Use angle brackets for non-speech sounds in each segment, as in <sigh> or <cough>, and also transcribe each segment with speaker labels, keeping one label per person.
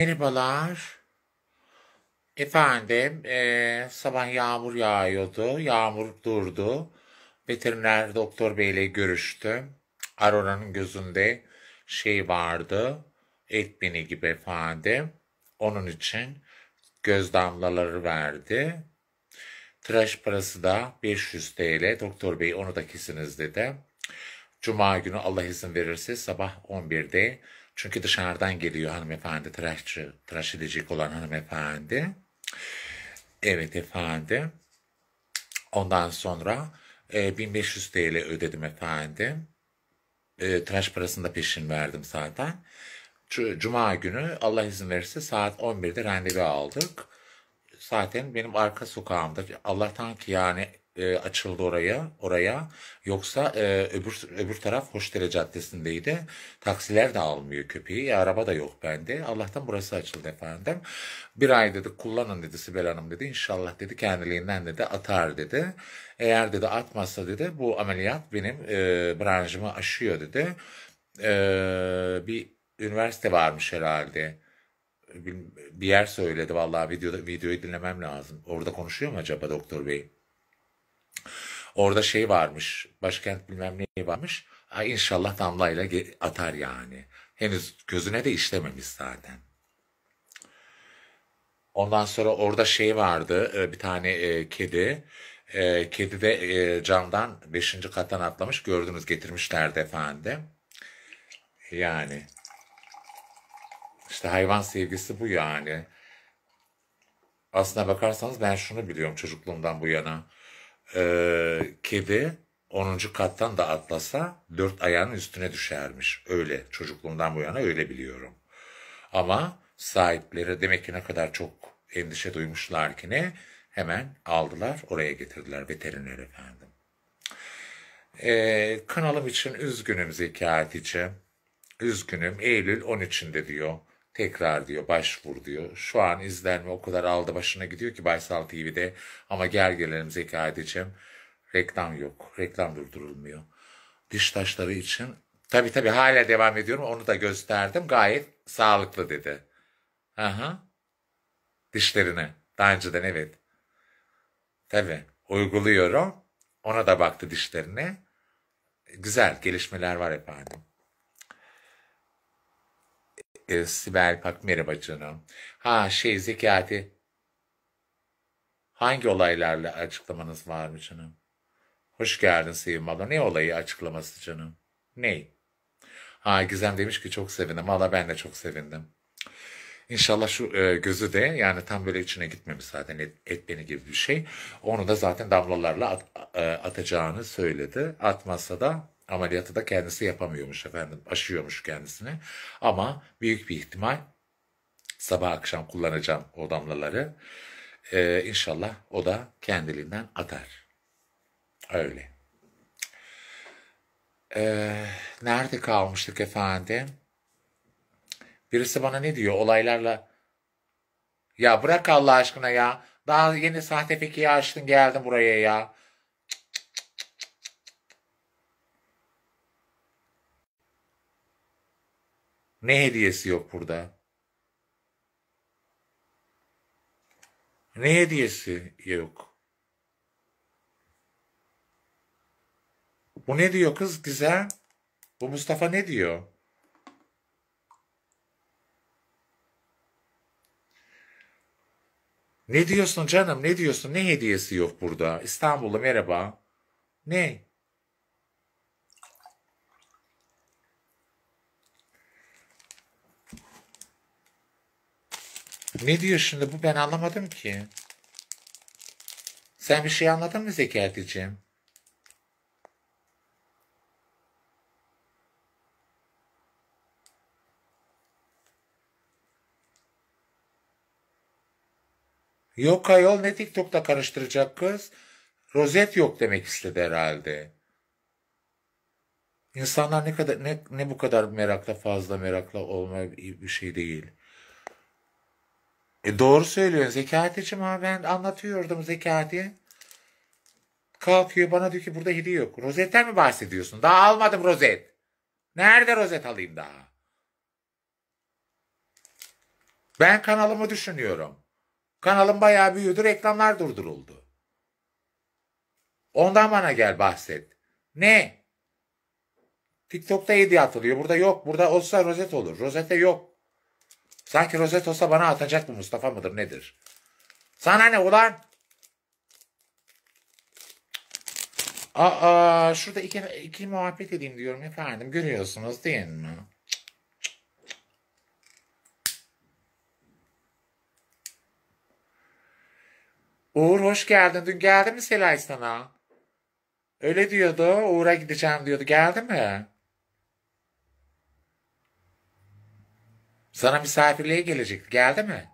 Speaker 1: Merhabalar. Efendim, e, sabah yağmur yağıyordu. Yağmur durdu. Veteriner doktor beyle görüştüm. Arona'nın gözünde şey vardı. Et beni gibi efendim. Onun için göz damlaları verdi. Tıraş parası da 500 TL. Doktor bey onu da kesiniz dedi. Cuma günü Allah izin verirse sabah 11'de çünkü dışarıdan geliyor hanımefendi, tıraşçı, tıraş edecek olan hanımefendi. Evet efendim. Ondan sonra e, 1500 TL ödedim efendim. E, tıraş parasını da peşin verdim zaten. Cuma günü Allah izin verirse saat 11'de randevu aldık. Zaten benim arka sokağımda Allah'tan ki yani e, açıldı oraya oraya yoksa e, öbür öbür taraf Hoşdere Caddesi'ndeydi. Taksiler de almıyor köpeği. E, araba da yok bende. Allah'tan burası açıldı efendim. Bir ay dedi kullanın dedi Sibel Hanım dedi. İnşallah dedi kendiliğinden dedi atar dedi. Eğer dedi atmazsa dedi bu ameliyat benim e, branjımı aşıyor dedi. E, bir üniversite varmış herhalde bir yer söyledi vallahi videoda videoyu dinlemem lazım. Orada konuşuyor mu acaba doktor bey? Orada şey varmış, başkent bilmem neyi varmış. Ay inşallah damlayla atar yani. Henüz gözüne de işlememiş zaten. Ondan sonra orada şey vardı, e, bir tane e, kedi. E, kedi de e, camdan 5. kattan atlamış. Gördünüz getirmişlerdi efendim. Yani işte hayvan sevgisi bu yani. Aslına bakarsanız ben şunu biliyorum çocukluğumdan bu yana e, kedi 10. kattan da atlasa dört ayağının üstüne düşermiş. Öyle çocukluğumdan bu yana öyle biliyorum. Ama sahipleri demek ki ne kadar çok endişe duymuşlar ki ne hemen aldılar oraya getirdiler veteriner efendim. Ee, kanalım için üzgünüm Zeki Üzgünüm Eylül 13'ünde diyor tekrar diyor başvur diyor. Şu an izlenme o kadar aldı başına gidiyor ki Baysal TV'de ama gel gelelim Zeki edeceğim. Reklam yok. Reklam durdurulmuyor. Diş taşları için tabii tabii hala devam ediyorum. Onu da gösterdim. Gayet sağlıklı dedi. Aha. Dişlerine. Daha önceden evet. Tabii uyguluyorum. Ona da baktı dişlerine. Güzel gelişmeler var efendim e, Sibel Pak merhaba canım. Ha şey Zekati. Hangi olaylarla açıklamanız var mı canım? Hoş geldin Sevim Valla. Ne olayı açıklaması canım? Ne? Ha Gizem demiş ki çok sevindim. Valla ben de çok sevindim. İnşallah şu e, gözü de yani tam böyle içine gitmemiş zaten et, et beni gibi bir şey. Onu da zaten damlalarla at, e, atacağını söyledi. Atmazsa da ameliyatı da kendisi yapamıyormuş efendim. Aşıyormuş kendisini. Ama büyük bir ihtimal sabah akşam kullanacağım o damlaları. Ee, inşallah o da kendiliğinden atar. Öyle. Ee, nerede kalmıştık efendim? Birisi bana ne diyor olaylarla? Ya bırak Allah aşkına ya. Daha yeni sahte fikir açtın geldin buraya ya. Ne hediyesi yok burada? Ne hediyesi yok? Bu ne diyor kız güzel? Bu Mustafa ne diyor? Ne diyorsun canım? Ne diyorsun? Ne hediyesi yok burada? İstanbul'da merhaba. Ne? Ne diyor şimdi bu ben anlamadım ki. Sen bir şey anladın mı Zekerticim? Yok ayol ne TikTok'ta karıştıracak kız? Rozet yok demek istedi herhalde. İnsanlar ne kadar ne, ne bu kadar merakla fazla merakla olma bir şey değil. E doğru söylüyorsun Zekati'cim ama ben anlatıyordum Zekati. Kalkıyor bana diyor ki burada hediye yok. Rozetten mi bahsediyorsun? Daha almadım rozet. Nerede rozet alayım daha? Ben kanalımı düşünüyorum. Kanalım bayağı büyüdü reklamlar durduruldu. Ondan bana gel bahset. Ne? TikTok'ta hediye atılıyor. Burada yok. Burada olsa rozet olur. Rozete yok. Sanki rozet olsa bana atacak mı Mustafa mıdır nedir? Sana ne ulan? Aa, şurada iki, iki muhabbet edeyim diyorum efendim. Görüyorsunuz değil mi? Uğur hoş geldin. Dün geldi mi Selay sana? Öyle diyordu. Uğur'a gideceğim diyordu. Geldi mi? Sana misafirliğe gelecekti. Geldi mi?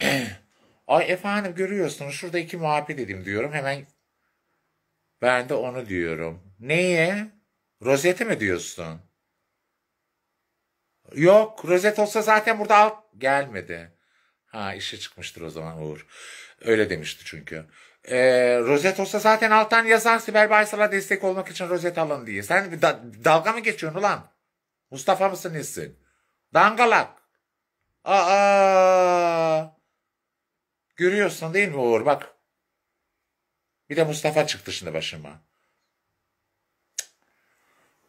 Speaker 1: <clears throat> Ay efendim görüyorsunuz şurada iki muhabbet edeyim diyorum. Hemen ben de onu diyorum. Neye? Rozete mi diyorsun? Yok rozet olsa zaten burada al gelmedi. Ha işe çıkmıştır o zaman Uğur. Öyle demişti çünkü. Ee, rozet olsa zaten alttan yazar Sibel Baysal'a destek olmak için rozet alın diye. Sen da dalga mı geçiyorsun ulan? Mustafa mısın nesin? Dangalak. Aa. Görüyorsun değil mi Uğur bak. Bir de Mustafa çıktı şimdi başıma.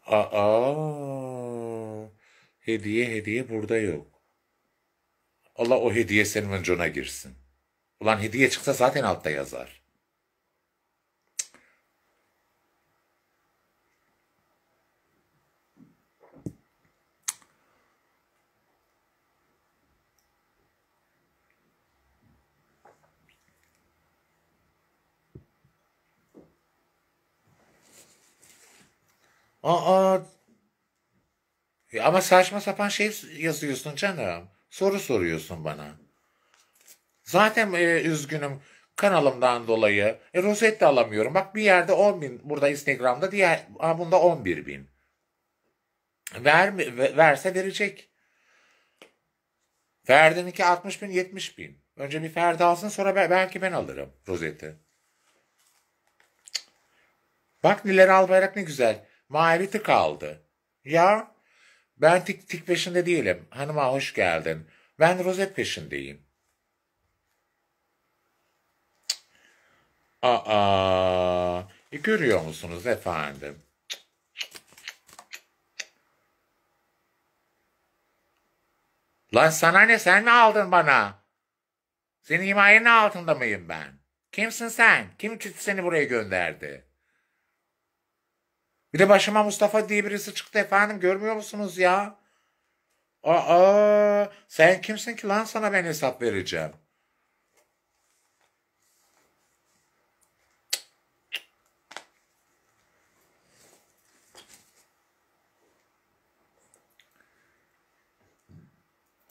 Speaker 1: Aa. Hediye hediye burada yok. Allah o hediye senin öncuna girsin. Ulan hediye çıksa zaten altta yazar. Aa, ya ama saçma sapan şey yazıyorsun canım. Soru soruyorsun bana. Zaten e, üzgünüm kanalımdan dolayı. E, rozet de alamıyorum. Bak bir yerde 10 bin. Burada Instagram'da diğer aa, bunda 11 bin. Ver, verse verecek. Ferdin ki 60 bin 70 bin. Önce bir Ferdi alsın sonra belki ben alırım rozeti. Bak Niler Albayrak ne güzel. Marifeti kaldı. Ya ben tik tik peşinde değilim. Hanıma hoş geldin. Ben rozet peşindeyim. Aa, e, görüyor musunuz efendim? Lan sana ne sen mi aldın bana? Senin himayenin altında mıyım ben? Kimsin sen? Kim seni buraya gönderdi? Bir de başıma Mustafa diye birisi çıktı efendim görmüyor musunuz ya? Aa sen kimsin ki lan sana ben hesap vereceğim.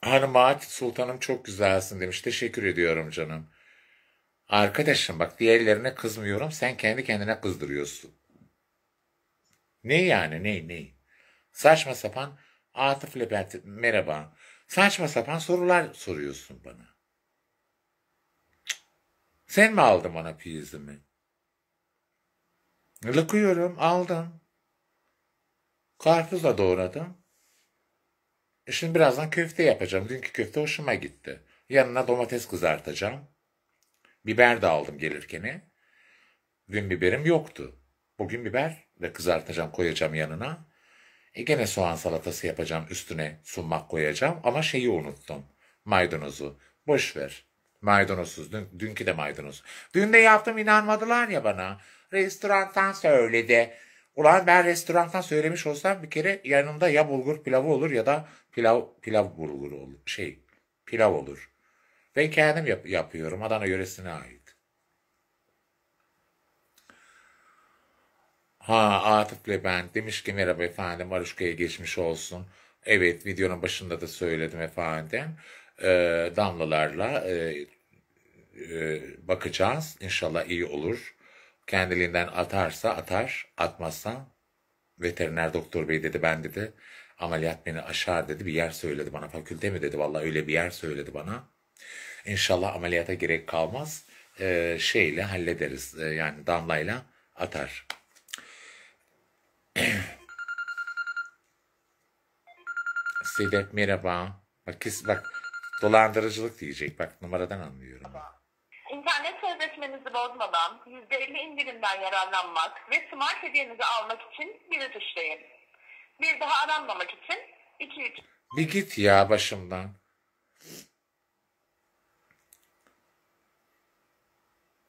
Speaker 1: Hanım Akif Sultanım çok güzelsin demiş. Teşekkür ediyorum canım. Arkadaşım bak diğerlerine kızmıyorum. Sen kendi kendine kızdırıyorsun. Ne yani ne ne? Saçma sapan Atıf Lebent merhaba. Saçma sapan sorular soruyorsun bana. Cık. Sen mi aldın bana prizimi? Lıkıyorum aldım. Karpuzla doğradım. E şimdi birazdan köfte yapacağım. Dünkü köfte hoşuma gitti. Yanına domates kızartacağım. Biber de aldım gelirkeni. Dün biberim yoktu. Bugün biber ve kızartacağım koyacağım yanına. E gene soğan salatası yapacağım üstüne sunmak koyacağım ama şeyi unuttum. Maydanozu. Boş ver. Maydanozsuz. Dün, dünkü de maydanoz. Dün de yaptım inanmadılar ya bana. Restorantan söyledi. Ulan ben restorantan söylemiş olsam bir kere yanımda ya bulgur pilavı olur ya da pilav pilav bulguru olur. Şey pilav olur. Ben kendim yap- yapıyorum Adana yöresine ait. Ha Atıf ben demiş ki merhaba efendim Maruşka'ya geçmiş olsun. Evet videonun başında da söyledim efendim. E, damlalarla e, e, bakacağız. İnşallah iyi olur. Kendiliğinden atarsa atar, atmazsa veteriner doktor bey dedi ben dedi ameliyat beni aşar dedi bir yer söyledi bana fakülte mi dedi vallahi öyle bir yer söyledi bana. İnşallah ameliyata gerek kalmaz. Ee, şeyle hallederiz. Ee, yani damlayla atar. Sedat <clears throat> merhaba. Bak, kes, bak dolandırıcılık diyecek. Bak numaradan anlıyorum. Ben. İnternet sözleşmenizi bozmadan %50 indirimden yararlanmak ve smart hediyenizi almak için biri tuşlayın. Bir daha aranmamak için iki üç. Bir git ya başımdan.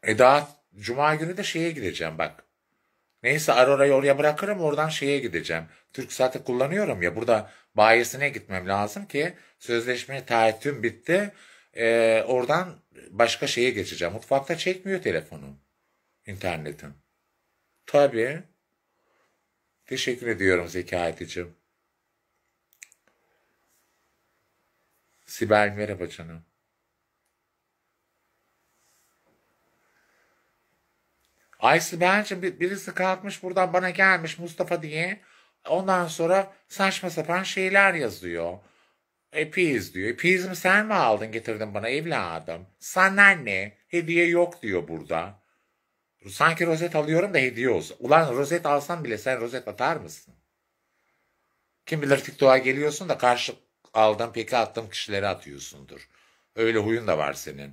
Speaker 1: Eda cuma günü de şeye gideceğim bak. Neyse Aurora'yı oraya bırakırım oradan şeye gideceğim. Türk saati kullanıyorum ya burada bayisine gitmem lazım ki sözleşme taahhütüm bitti. Ee, oradan başka şeye geçeceğim. Mutfakta çekmiyor telefonum. internetim. Tabii. Teşekkür ediyorum Zekayeticim. Sibel merhaba canım. Aysi bence bir- birisi kalkmış buradan bana gelmiş Mustafa diye. Ondan sonra saçma sapan şeyler yazıyor. Epiz diyor. Epizmi sen mi aldın getirdin bana evladım? Sana ne? Hediye yok diyor burada. Sanki rozet alıyorum da hediye olsun. Ulan rozet alsan bile sen rozet atar mısın? Kim bilir TikTok'a geliyorsun da karşı aldığın peki attığım kişileri atıyorsundur. Öyle huyun da var senin.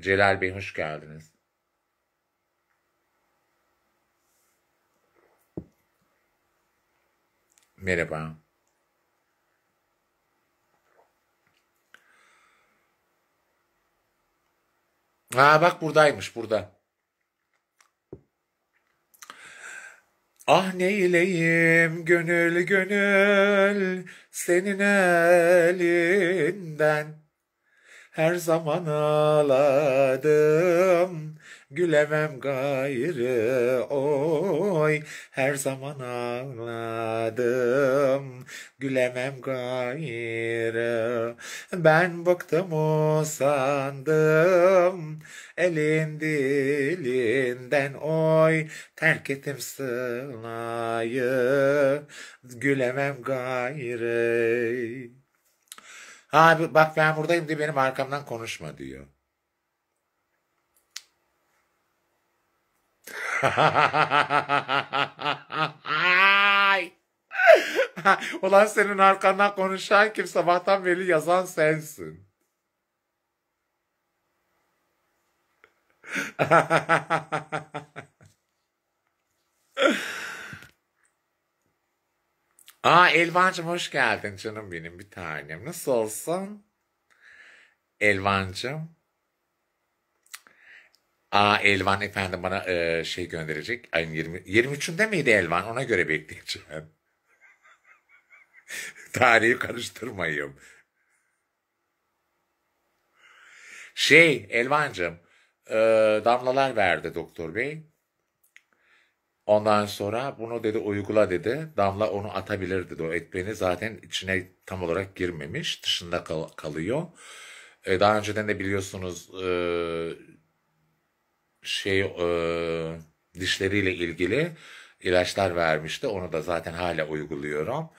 Speaker 1: Celal Bey hoş geldiniz. Merhaba. Aa bak buradaymış burada. Ah neyleyim gönül gönül senin elinden her zaman ağladım. Gülemem gayrı oy her zaman ağladım Gülemem gayrı ben bıktım usandım Elin dilinden oy terk ettim sınayı Gülemem gayrı Abi bak ben buradayım diye benim arkamdan konuşma diyor. Ulan senin arkandan konuşan kim sabahtan beri yazan sensin. <laughs> Aa Elvan'cığım hoş geldin canım benim bir tanem. Nasıl olsun? Elvan'cığım. Aa Elvan efendim bana e, şey gönderecek. Ayın 20, 23'ünde miydi Elvan? Ona göre bekleyeceğim. <laughs> Tarihi karıştırmayayım. Şey Elvan'cığım e, damlalar verdi doktor bey. Ondan sonra bunu dedi uygula dedi. Damla onu atabilir dedi. O etkeni zaten içine tam olarak girmemiş. Dışında kal kalıyor. Ee, daha önceden de biliyorsunuz e, şey e, dişleriyle ilgili ilaçlar vermişti. Onu da zaten hala uyguluyorum.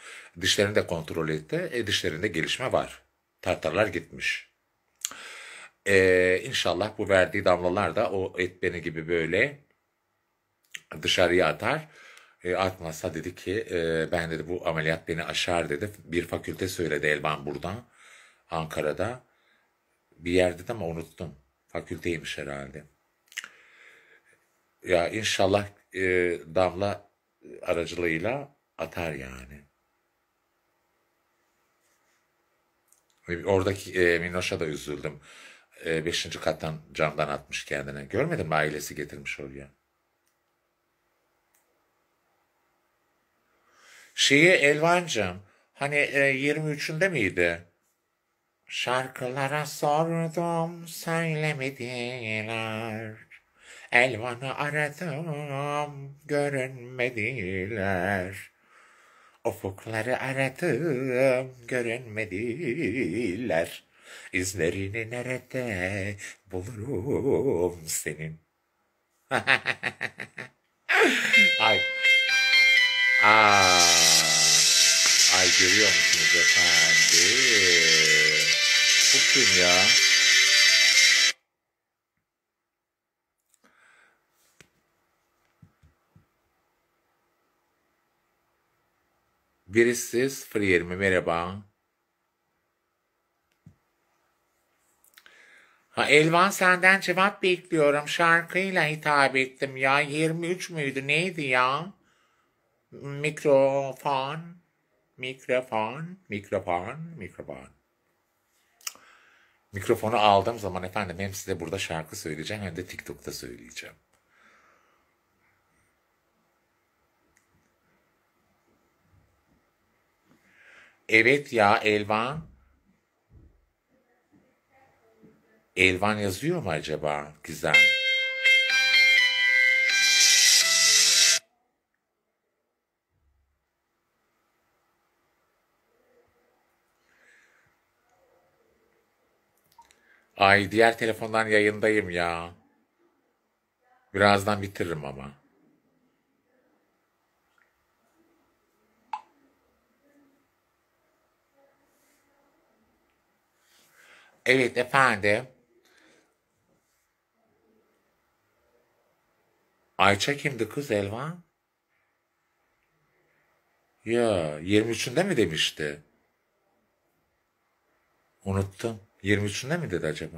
Speaker 1: Dişlerini de kontrol etti. E, dişlerinde gelişme var. Tartarlar gitmiş. E, inşallah bu verdiği damlalar da o etbeni gibi böyle dışarıya atar. E, atmazsa dedi ki e, ben dedi bu ameliyat beni aşar dedi. Bir fakülte söyledi Elvan burada Ankara'da. Bir yerde de ama unuttum. Fakülteymiş herhalde. Ya inşallah e, Damla aracılığıyla atar yani. Oradaki e, Minoş'a da üzüldüm. E, beşinci kattan camdan atmış kendine. Görmedin mi ailesi getirmiş oraya. Şeyi Elvancığım, hani e, 23'ünde miydi? Şarkılara sordum, söylemediler. Elvan'ı aradım, görünmediler. Ufukları aradım, görünmediler. İzlerini nerede bulurum senin? <laughs> Ay. Aa. Ay görüyor musunuz efendim? Bu kim ya? Birisi 020 merhaba. Ha, Elvan senden cevap bekliyorum. Şarkıyla hitap ettim ya. 23 müydü neydi ya? Mikrofon. Mikrofon, mikrofon, mikrofon. Mikrofonu aldığım zaman efendim hem size burada şarkı söyleyeceğim hem de TikTok'ta söyleyeceğim. Evet ya Elvan. Elvan yazıyor mu acaba? Güzel. Ay diğer telefondan yayındayım ya. Birazdan bitiririm ama. Evet efendim. Ayça kimdi kız Elvan? Ya 23'ünde mi demişti? Unuttum. 23'ünde mi dedi acaba?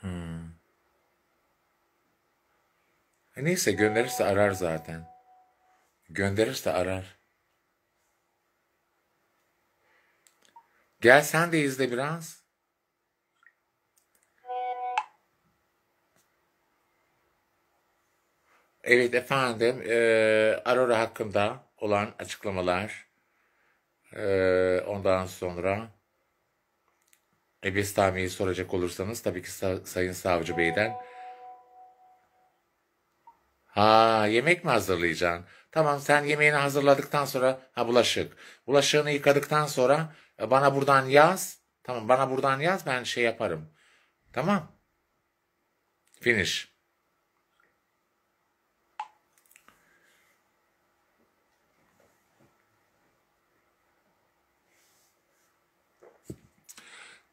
Speaker 1: Hmm. E neyse gönderirse arar zaten. Gönderirse arar. Gel sen de izle biraz. Evet efendim, e, Aurora hakkında olan açıklamalar, e, ondan sonra Nefistami'yi soracak olursanız tabii ki Sayın Savcı Bey'den Ha yemek mi hazırlayacaksın? Tamam sen yemeğini hazırladıktan sonra ha bulaşık. Bulaşığını yıkadıktan sonra e, bana buradan yaz. Tamam bana buradan yaz ben şey yaparım. Tamam. Finish.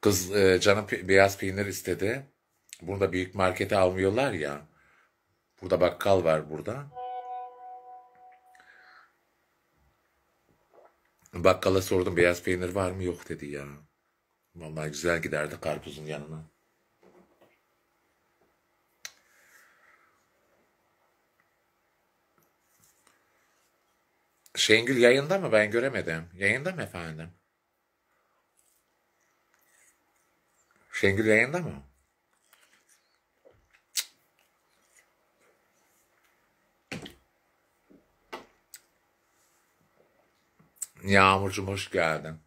Speaker 1: Kız e, canım beyaz peynir istedi. Bunu da büyük markete almıyorlar ya. Burada bakkal var burada. Bakkala sordum beyaz peynir var mı yok dedi ya. Vallahi güzel giderdi karpuzun yanına. Şengül yayında mı? Ben göremedim. Yayında mı efendim? Şengül yayında mı? Yağmurcuğum hoş geldin.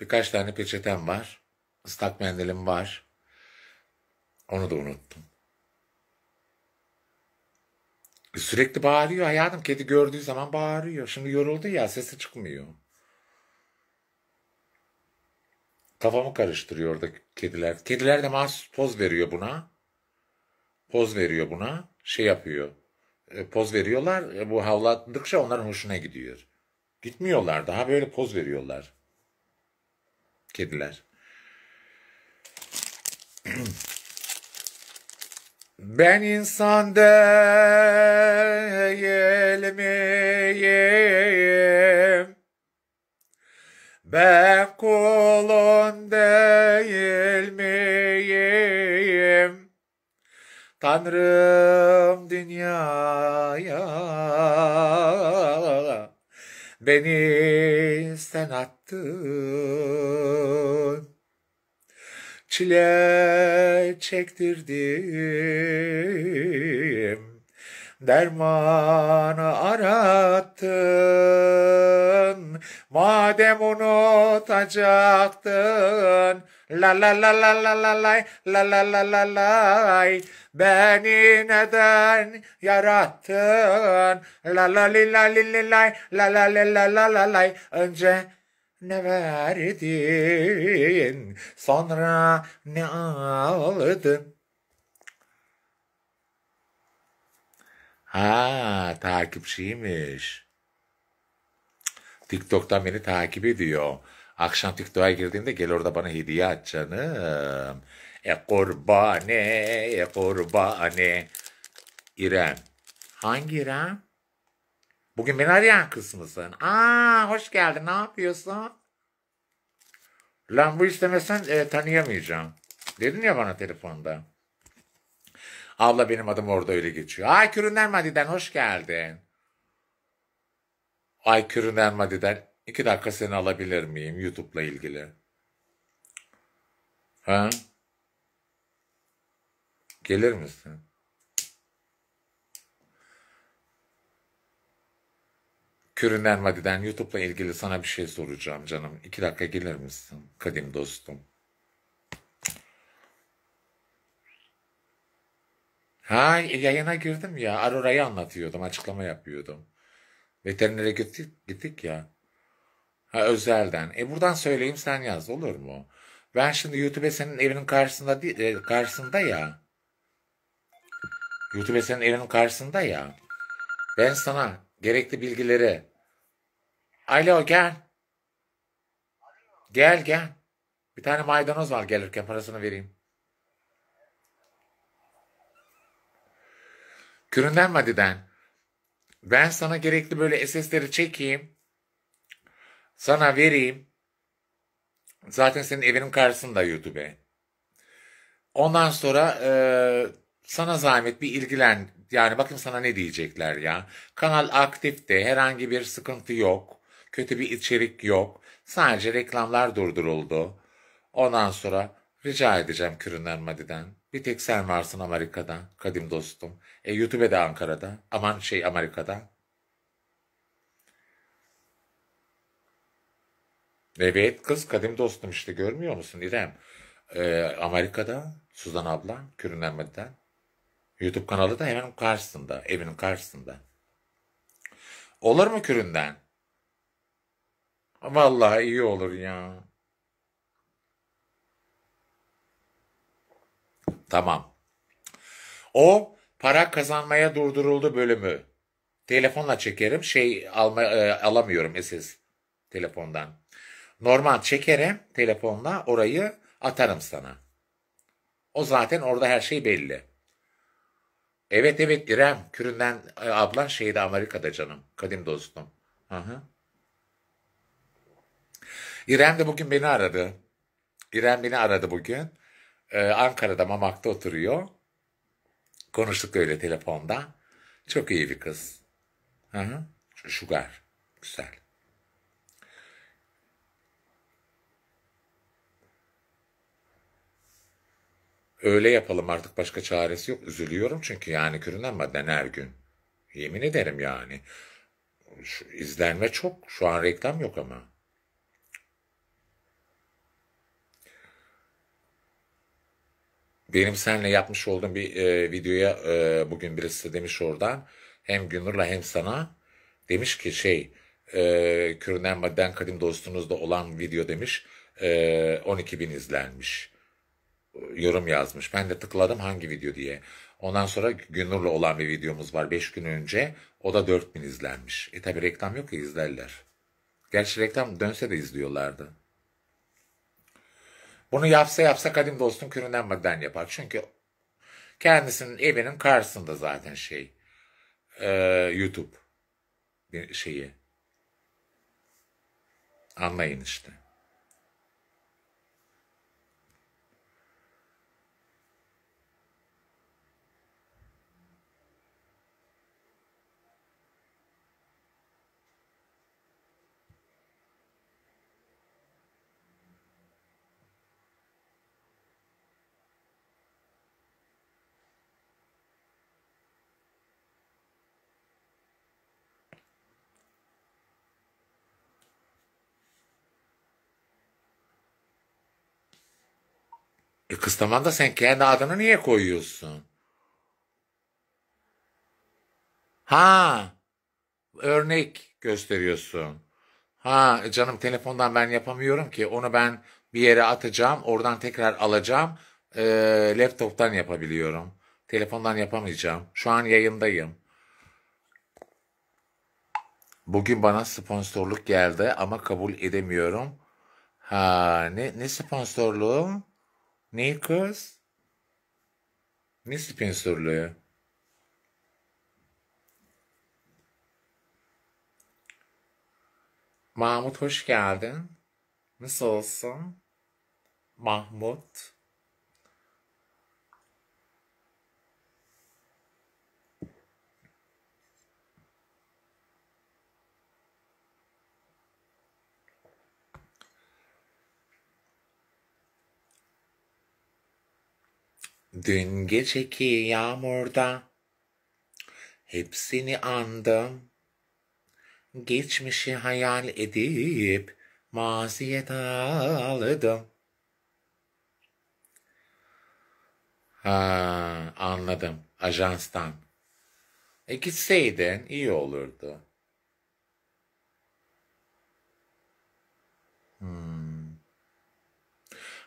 Speaker 1: Birkaç tane peçetem var. Islak mendilim var. Onu da unuttum. Sürekli bağırıyor hayatım. Kedi gördüğü zaman bağırıyor. Şimdi yoruldu ya sesi çıkmıyor. Kafamı karıştırıyor orada kediler. Kediler de mahsus poz veriyor buna. Poz veriyor buna. Şey yapıyor. E, poz veriyorlar. E, bu havladıkça onların hoşuna gidiyor. Gitmiyorlar. Daha böyle poz veriyorlar. Kediler. <clears throat> Ben insan değil miyim? Ben kulum. Tanrım dünyaya beni sen attın. Çile çektirdim, dermanı arattın. Madem unutacaktın, La la la la la la lay la la la la lay Beni neden yarattın La la li la li li lay la la li la la la lay Önce ne verdin sonra ne aldın Ha takipçiymiş. TikTok'tan beni takip ediyor. Akşam TikTok'a girdiğinde gel orada bana hediye at canım. E kurbane, e kurbane. İrem. Hangi İrem? Bugün beni arayan kız mısın? Aa hoş geldin ne yapıyorsun? Lan bu istemesen e, tanıyamayacağım. Dedin ya bana telefonda. Abla benim adım orada öyle geçiyor. Ay Küründen Madi'den hoş geldin. Ay Küründen Madi'den İki dakika seni alabilir miyim YouTube'la ilgili? Ha? Gelir misin? Kürünen Vadi'den YouTube'la ilgili sana bir şey soracağım canım. İki dakika gelir misin kadim dostum? Ha yayına girdim ya. Aurora'yı anlatıyordum, açıklama yapıyordum. Veterinere gittik, gittik ya. Ha özelden. E buradan söyleyeyim sen yaz olur mu? Ben şimdi YouTube senin evinin karşısında değil, karşısında ya. YouTube senin evinin karşısında ya. Ben sana gerekli bilgileri. Alo gel. Gel gel. Bir tane maydanoz var gelirken parasını vereyim. Küründen madiden. Ben sana gerekli böyle SS'leri çekeyim. Sana vereyim. Zaten senin evinin karşısında YouTube. Ondan sonra e, sana zahmet bir ilgilen. Yani bakayım sana ne diyecekler ya. Kanal aktif de herhangi bir sıkıntı yok. Kötü bir içerik yok. Sadece reklamlar durduruldu. Ondan sonra rica edeceğim Kürün Armadi'den. Bir tek sen varsın Amerika'da kadim dostum. E, YouTube'e de Ankara'da. Aman şey Amerika'da. Evet kız kadim dostum işte görmüyor musun İrem? Ee, Amerika'da Suzan abla Kürünlenme'den. YouTube kanalı da hemen karşısında, evinin karşısında. Olur mu küründen? Vallahi iyi olur ya. Tamam. O para kazanmaya durduruldu bölümü. Telefonla çekerim şey alma, e, alamıyorum SS telefondan. Normal çekerim telefonla orayı atarım sana. O zaten orada her şey belli. Evet evet İrem Küründen e, ablan şeyde Amerika'da canım. Kadim dostum. Hı hı. İrem de bugün beni aradı. İrem beni aradı bugün. Ee, Ankara'da Mamak'ta oturuyor. Konuştuk öyle telefonda. Çok iyi bir kız. Hı hı. Sugar. Güzel. öyle yapalım artık başka çaresi yok. Üzülüyorum çünkü yani kürünlenmeden her gün. Yemin ederim yani. Şu, izlenme çok. Şu an reklam yok ama. Benim seninle yapmış olduğum bir e, videoya e, bugün birisi demiş oradan. Hem Günur'la hem sana demiş ki şey e, Kürnenma'den kadim dostunuzda olan video demiş e, 12 bin izlenmiş yorum yazmış. Ben de tıkladım hangi video diye. Ondan sonra Günur'la olan bir videomuz var 5 gün önce. O da 4000 izlenmiş. E tabi reklam yok ya izlerler. Gerçi reklam dönse de izliyorlardı. Bunu yapsa yapsa kadim dostum maden yapar. Çünkü kendisinin evinin karşısında zaten şey. E, YouTube şeyi. Anlayın işte. E kıstamanda sen kendi adını niye koyuyorsun? Ha, örnek gösteriyorsun. Ha e, canım telefondan ben yapamıyorum ki onu ben bir yere atacağım oradan tekrar alacağım e, laptop'tan yapabiliyorum. Telefondan yapamayacağım. Şu an yayındayım. Bugün bana sponsorluk geldi ama kabul edemiyorum. Ha ne, ne sponsorluğu? Neyi kız? Ne sponsorluğu? Mahmut hoş geldin. Nasılsın? Mahmut. Dün geceki yağmurda hepsini andım. Geçmişi hayal edip maziye dağıldım. Ha, anladım. Ajanstan. E gitseydin iyi olurdu. Hmm.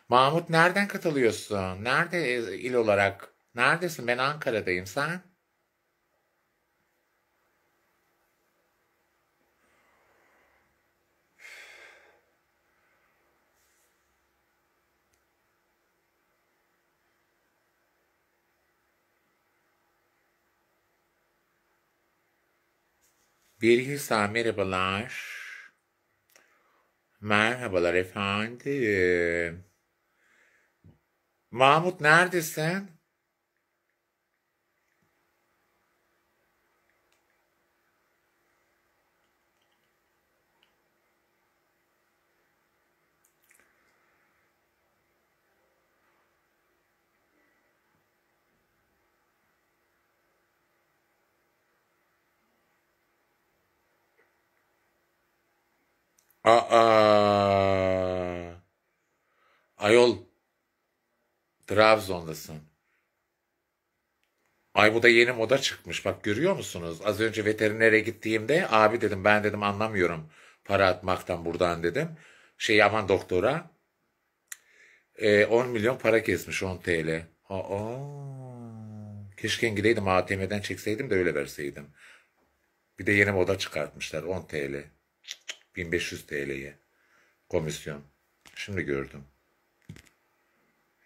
Speaker 1: Mahmut nereden katılıyorsun? Nerede e, il olarak? Neredesin? Ben Ankara'dayım. Sen? Bilgisayar merhabalar. Merhabalar efendim. Mahmut neredesin? Aa. Ayol Trabzon'dasın. Ay bu da yeni moda çıkmış. Bak görüyor musunuz? Az önce veterinere gittiğimde abi dedim ben dedim anlamıyorum para atmaktan buradan dedim. Şey aman doktora e, 10 milyon para kesmiş 10 TL. Aa, keşke gideydim ATM'den çekseydim de öyle verseydim. Bir de yeni moda çıkartmışlar 10 TL. 1500 TL'ye komisyon. Şimdi gördüm.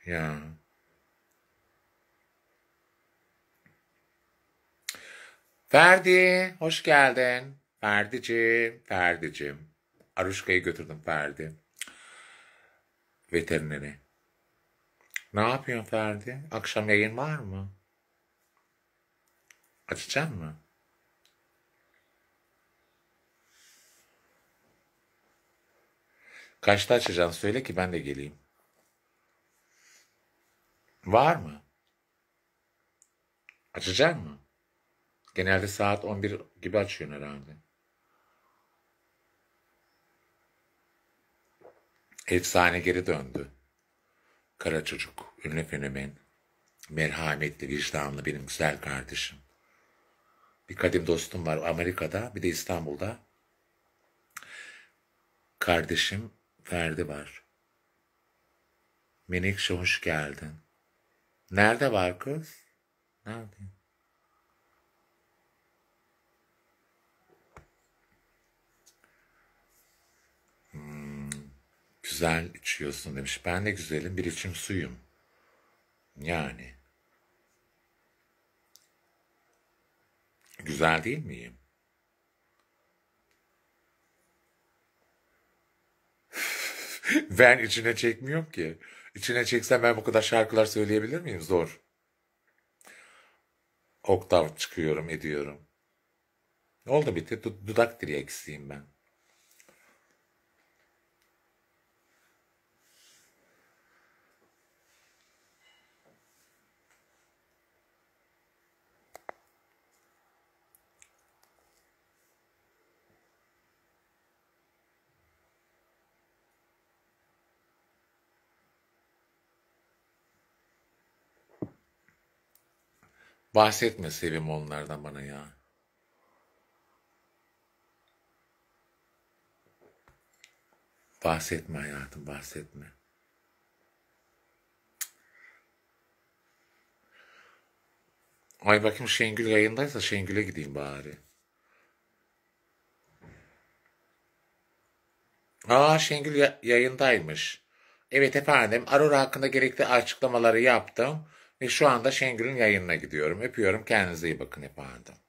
Speaker 1: Ja. Ferdi, hoş geldin. Ferdi'cim, Ferdi'cim. Aruşka'yı götürdüm Ferdi. Veterinere. Ne yapıyorsun Ferdi? Akşam yayın var mı? Açacak mı? Kaçta açacaksın söyle ki ben de geleyim. Var mı? Açacak mı? Genelde saat 11 gibi açıyorsun herhalde. Efsane geri döndü. Kara çocuk, ünlü fenomen, merhametli, vicdanlı benim güzel kardeşim. Bir kadim dostum var Amerika'da, bir de İstanbul'da. Kardeşim Ferdi var. Menekşe hoş geldin. Nerede var kız? Nerede? Hmm, güzel içiyorsun demiş. Ben de güzelim bir içim suyum. Yani. Güzel değil miyim? <laughs> ben içine çekmiyorum ki. İçine çeksem ben bu kadar şarkılar söyleyebilir miyim? Zor. Oktav çıkıyorum, ediyorum. Ne oldu bitti? dudak dili eksiğim ben. Bahsetme Sevim onlardan bana ya. Bahsetme hayatım, bahsetme. Ay bakayım Şengül yayındaysa Şengül'e gideyim bari. Aa Şengül ya- yayındaymış. Evet efendim, Aurora hakkında gerekli açıklamaları yaptım. Ve şu anda Şengül'ün yayınına gidiyorum. Öpüyorum. Kendinize iyi bakın efendim.